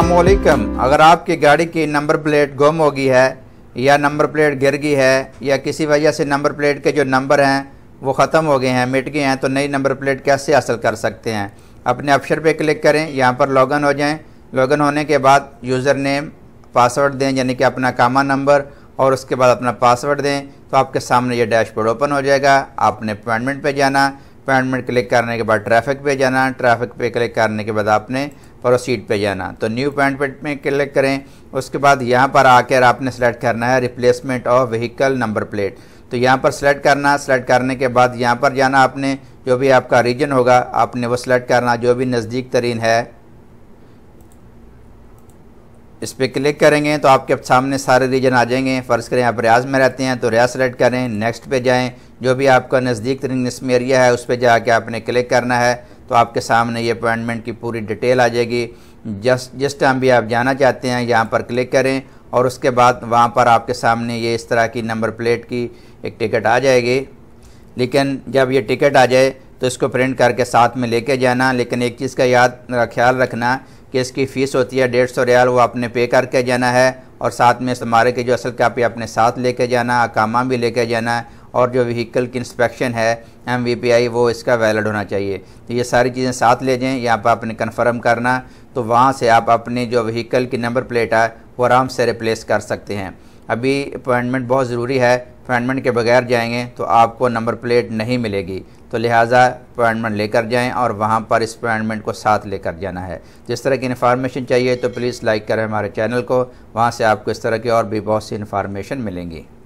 अल्लाम अगर आपकी गाड़ी की नंबर प्लेट गुम हो गई है या नंबर प्लेट गिर गई है या किसी वजह से नंबर प्लेट के जो नंबर हैं वो ख़त्म हो गए हैं मिट गए हैं तो नई नंबर प्लेट कैसे हासिल कर सकते हैं अपने ऑप्शन पे क्लिक करें यहाँ पर लॉगिन हो जाएं लॉगिन होने के बाद यूज़र नेम पासवर्ड दें यानी कि अपना कामा नंबर और उसके बाद अपना पासवर्ड दें तो आपके सामने ये डैशबोर्ड ओपन हो जाएगा आपने अपॉइंटमेंट पर जाना अपॉइंटमेंट क्लिक करने के बाद ट्रैफिक पे जाना ट्रैफिक पे क्लिक करने के बाद आपने प्रोसीड पे जाना तो न्यू अपॉइंटमेंट में क्लिक करें उसके बाद यहाँ पर आकर आपने सेलेक्ट करना है replacement of vehicle number plate तो यहाँ पर सेलेक्ट करना सेलेक्ट करने के बाद यहाँ पर जाना आपने जो भी आपका रीजन होगा आपने वो सेलेक्ट करना जो भी नज़दीक तरीन है इस पर क्लिक करेंगे तो आपके सामने सारे रीजन आ जाएंगे फ़र्ज़ करें आप रियाज में रहते हैं तो रियाज सेलेक्ट करें नेक्स्ट पे जाएं जो भी आपका नज़दीक तरीन इसमें एरिया है उस पर जाके आपने क्लिक करना है तो आपके सामने ये अपॉइंटमेंट की पूरी डिटेल आ जाएगी जस जिस टाइम भी आप जाना चाहते हैं यहाँ पर क्लिक करें और उसके बाद वहाँ पर आपके सामने ये इस तरह की नंबर प्लेट की एक टिकट आ जाएगी लेकिन जब ये टिकट आ जाए तो इसको प्रिंट करके साथ में लेके जाना लेकिन एक चीज़ का याद ख्याल रखना कि इसकी फ़ीस होती है डेढ़ सौ रियाल वो आपने पे करके जाना है और साथ में हमारे के जो असल कापी अपने साथ लेके जाना अकामा भी लेके जाना और जो व्हीकल की इंस्पेक्शन है एम वी पी आई वो इसका वैलड होना चाहिए तो ये सारी चीज़ें साथ ले जाएँ यहाँ पर आपने कन्फर्म करना तो वहाँ से आप अपनी जो व्हीकल की नंबर प्लेट है वो आराम से रिप्लेस कर सकते हैं अभी अपॉइंटमेंट बहुत ज़रूरी है अपॉइंटमेंट के बगैर जाएंगे तो आपको नंबर प्लेट नहीं मिलेगी तो लिहाजा अपॉइंटमेंट लेकर जाएं और वहाँ पर इस अपॉइंटमेंट को साथ लेकर जाना है जिस तरह की इन्फॉर्मेशन चाहिए तो प्लीज़ लाइक करें हमारे चैनल को वहाँ से आपको इस तरह की और भी बहुत सी इन्फॉर्मेशन मिलेंगी